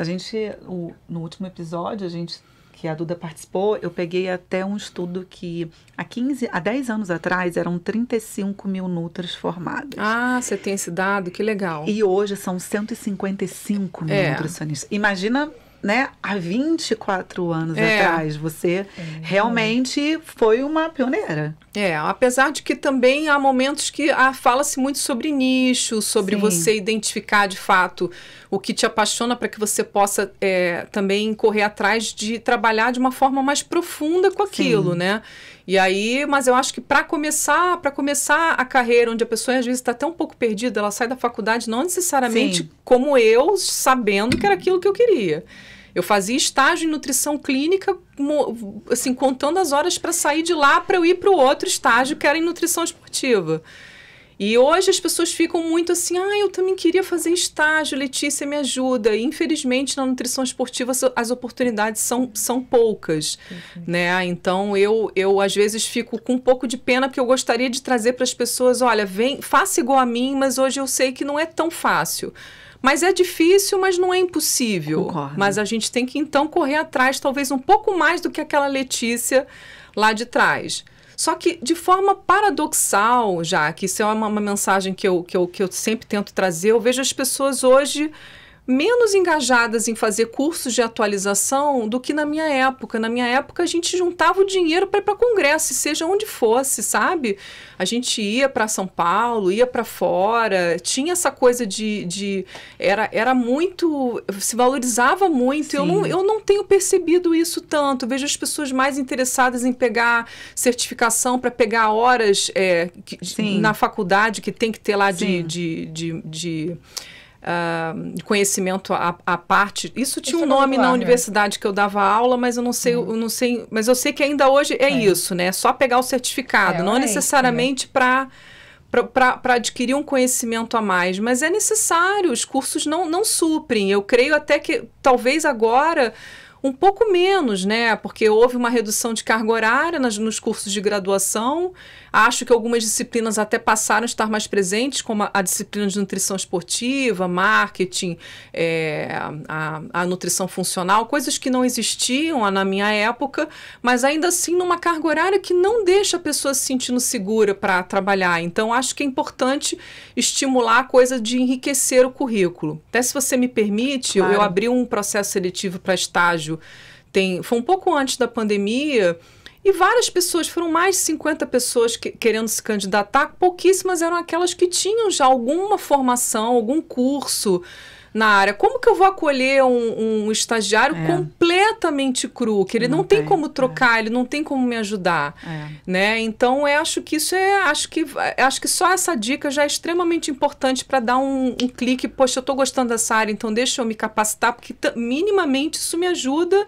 A gente, o, no último episódio, a gente que a Duda participou, eu peguei até um estudo que há 15, há 10 anos atrás eram 35 mil nutras formadas. Ah, você tem esse dado, que legal. E hoje são 155 mil é. nutricionistas. Imagina né, há 24 anos é. atrás. Você é. realmente foi uma pioneira. É, apesar de que também há momentos que ah, fala-se muito sobre nicho, sobre Sim. você identificar de fato o que te apaixona para que você possa é, também correr atrás de trabalhar de uma forma mais profunda com aquilo, Sim. né? E aí, mas eu acho que para começar, para começar a carreira onde a pessoa às vezes está até um pouco perdida, ela sai da faculdade não necessariamente Sim. como eu, sabendo que era aquilo que eu queria. Eu fazia estágio em nutrição clínica, assim, contando as horas para sair de lá para eu ir para o outro estágio que era em nutrição esportiva. E hoje as pessoas ficam muito assim, ah, eu também queria fazer estágio, Letícia, me ajuda. E, infelizmente, na nutrição esportiva as oportunidades são, são poucas, uhum. né? Então, eu, eu às vezes fico com um pouco de pena, porque eu gostaria de trazer para as pessoas, olha, vem, faça igual a mim, mas hoje eu sei que não é tão fácil. Mas é difícil, mas não é impossível. Concordo. Mas a gente tem que então correr atrás, talvez um pouco mais do que aquela Letícia lá de trás. Só que de forma paradoxal, já que isso é uma, uma mensagem que eu, que, eu, que eu sempre tento trazer, eu vejo as pessoas hoje menos engajadas em fazer cursos de atualização do que na minha época. Na minha época, a gente juntava o dinheiro para ir para congresso, seja onde fosse, sabe? A gente ia para São Paulo, ia para fora, tinha essa coisa de. de era, era muito. se valorizava muito. Eu não, eu não tenho percebido isso tanto. vejo as pessoas mais interessadas em pegar certificação para pegar horas é, que, na faculdade que tem que ter lá de, de, de, de uh, conhecimento à, à, parte. Isso tinha isso é um nome na né? universidade que eu dava aula, mas eu não sei, uhum. eu não sei, mas eu sei que ainda hoje é, é. isso, né? Só pegar o certificado, é, não é necessariamente para para adquirir um conhecimento a mais, mas é necessário, os cursos não, não suprem. Eu creio até que talvez agora um pouco menos, né? Porque houve uma redução de carga horária nas, nos cursos de graduação. Acho que algumas disciplinas até passaram a estar mais presentes, como a, a disciplina de nutrição esportiva, marketing, é, a, a, nutrição funcional, coisas que não existiam na minha época, mas ainda assim numa carga horária que não deixa a pessoa se sentindo segura para trabalhar. Então, acho que é importante estimular a coisa de enriquecer o currículo. Até se você me permite, claro. eu, eu abri um processo seletivo para estágio rádio. Tem, foi um pouco antes da pandemia. E várias pessoas, foram mais de 50 pessoas que, querendo se candidatar, pouquíssimas eram aquelas que tinham já alguma formação, algum curso na área. Como que eu vou acolher um, um estagiário é. completamente cru, que ele não, não tem, tem, como é. trocar, é. ele não tem como me ajudar, é. né? Então, eu acho que isso é, acho que, acho que só essa dica já é extremamente importante para dar um, um, clique. Poxa, eu estou gostando dessa área, então deixa eu me capacitar, porque minimamente isso me ajuda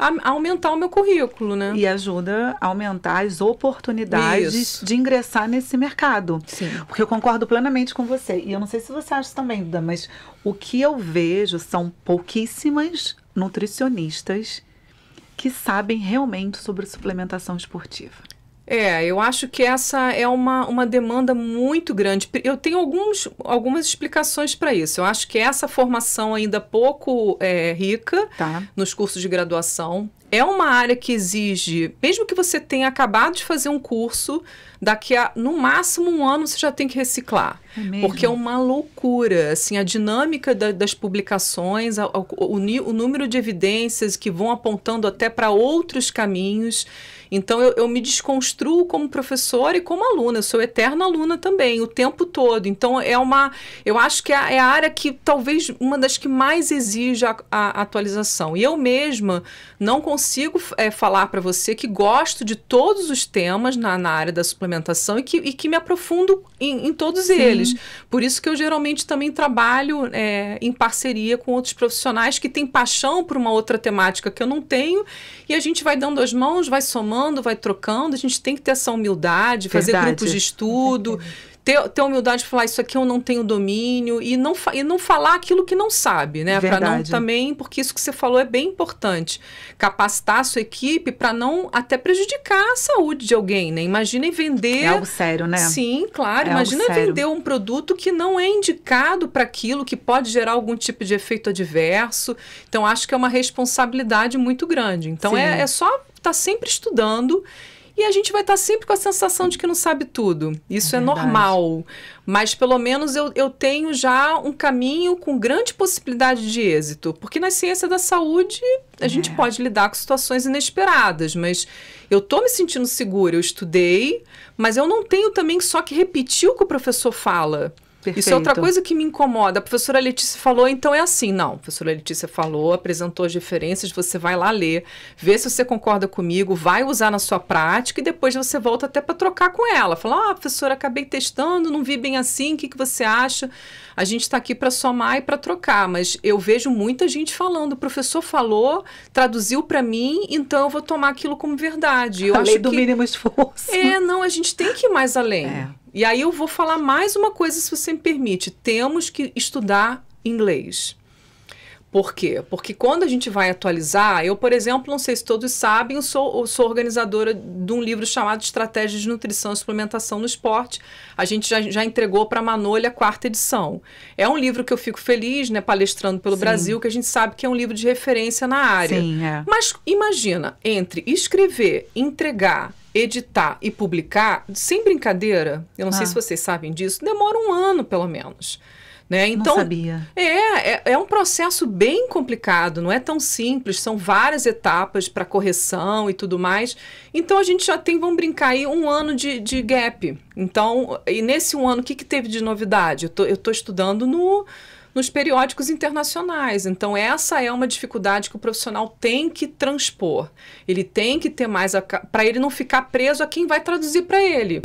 a aumentar o meu currículo, né? E ajuda a aumentar as oportunidades Isso. de ingressar nesse mercado. Sim. Porque eu concordo plenamente com você. E eu não sei se você acha também, Duda, mas o que eu vejo são pouquíssimas nutricionistas que sabem realmente sobre suplementação esportiva. É, eu acho que essa é uma, uma demanda muito grande. Eu tenho alguns, algumas explicações para isso. Eu acho que essa formação ainda pouco é, rica tá. nos cursos de graduação é uma área que exige, mesmo que você tenha acabado de fazer um curso, daqui a no máximo um ano você já tem que reciclar. É porque é uma loucura, assim, a dinâmica da, das publicações, a, a, o, o, número de evidências que vão apontando até para outros caminhos. Então, eu, eu, me desconstruo como professora e como aluna, eu sou eterna aluna também, o tempo todo. Então, é uma, eu acho que é a, é a área que talvez uma das que mais exige a, atualização. E eu mesma não consigo é, falar para você que gosto de todos os temas na, na área da suplementação e que, e que me aprofundo em, em todos Sim. eles deles. Por isso que eu geralmente também trabalho é, em parceria com outros profissionais que têm paixão por uma outra temática que eu não tenho. E a gente vai dando as mãos, vai somando, vai trocando. A gente tem que ter essa humildade, fazer Verdade. grupos de estudo ter, ter humildade de falar isso aqui eu não tenho domínio e não, e não falar aquilo que não sabe, né? Para não também, porque isso que você falou é bem importante. Capacitar a sua equipe para não até prejudicar a saúde de alguém, né? em vender. É algo sério, né? Sim, claro. É imagina vender um produto que não é indicado para aquilo, que pode gerar algum tipo de efeito adverso. Então, acho que é uma responsabilidade muito grande. Então, é, é, só estar tá sempre estudando e a gente vai estar tá sempre com a sensação de que não sabe tudo. Isso é, é normal. Mas pelo menos eu, eu tenho já um caminho com grande possibilidade de êxito. Porque na ciência da saúde a é. gente pode lidar com situações inesperadas, mas eu tô me sentindo segura, eu estudei, mas eu não tenho também só que repetir o que o professor fala. Perfeito. Isso é outra coisa que me incomoda. A professora Letícia falou, então é assim. Não, a professora Letícia falou, apresentou as diferenças, você vai lá ler, vê se você concorda comigo, vai usar na sua prática e depois você volta até para trocar com ela. Fala, ah, professora, acabei testando, não vi bem assim, o que, que você acha? A gente está aqui para somar e para trocar, mas eu vejo muita gente falando, o professor falou, traduziu para mim, então eu vou tomar aquilo como verdade. Eu a lei do que... mínimo esforço. É, não, a gente tem que ir mais além. É. E aí eu vou falar mais uma coisa, se você me permite. Temos que estudar inglês. Por quê? Porque quando a gente vai atualizar, eu, por exemplo, não sei se todos sabem, eu sou, eu sou organizadora de um livro chamado Estratégias de Nutrição e Suplementação no Esporte. A gente já, já entregou para a Manolha a quarta edição. É um livro que eu fico feliz, né, palestrando pelo Sim. Brasil, que a gente sabe que é um livro de referência na área. Sim, é. Mas imagina, entre escrever, entregar, editar e publicar, sem brincadeira, eu não ah. sei se vocês sabem disso, demora um ano pelo menos. Né? Então, não sabia. É, é, é, um processo bem complicado, não é tão simples, são várias etapas para correção e tudo mais. Então, a gente já tem, vamos brincar aí, um ano de, de gap. Então, e nesse um ano, o que, que teve de novidade? Eu tô, tô estudando no, nos periódicos internacionais. Então, essa é uma dificuldade que o profissional tem que transpor. Ele tem que ter mais, para ele não ficar preso a quem vai traduzir para ele.